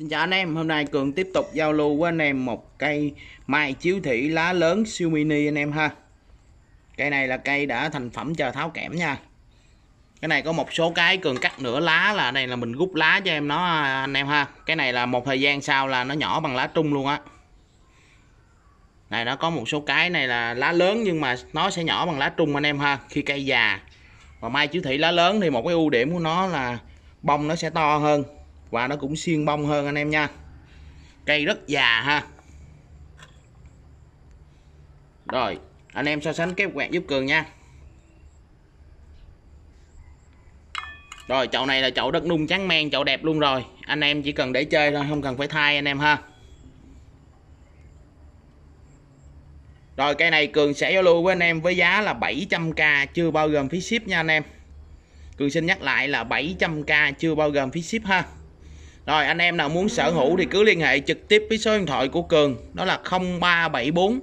Xin chào anh em, hôm nay Cường tiếp tục giao lưu với anh em một cây mai chiếu thủy lá lớn siêu mini anh em ha Cây này là cây đã thành phẩm chờ tháo kẽm nha Cái này có một số cái Cường cắt nửa lá là này là mình rút lá cho em nó à, anh em ha Cái này là một thời gian sau là nó nhỏ bằng lá trung luôn á Này nó có một số cái này là lá lớn nhưng mà nó sẽ nhỏ bằng lá trung anh em ha Khi cây già Và mai chiếu thủy lá lớn thì một cái ưu điểm của nó là bông nó sẽ to hơn và nó cũng xiên bông hơn anh em nha cây rất già ha rồi anh em so sánh kép quẹt giúp cường nha rồi chậu này là chậu đất nung trắng men chậu đẹp luôn rồi anh em chỉ cần để chơi thôi không cần phải thay anh em ha Rồi cây này Cường sẽ giao lưu với anh em với giá là 700k chưa bao gồm phí ship nha anh em. Cường xin nhắc lại là 700k chưa bao gồm phí ship ha. Rồi anh em nào muốn sở hữu thì cứ liên hệ trực tiếp với số điện thoại của Cường Đó là 0374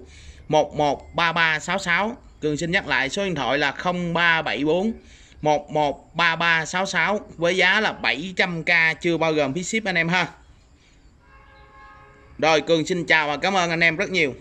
113366 Cường xin nhắc lại số điện thoại là 0374 113366 Với giá là 700k chưa bao gồm phí ship anh em ha Rồi Cường xin chào và cảm ơn anh em rất nhiều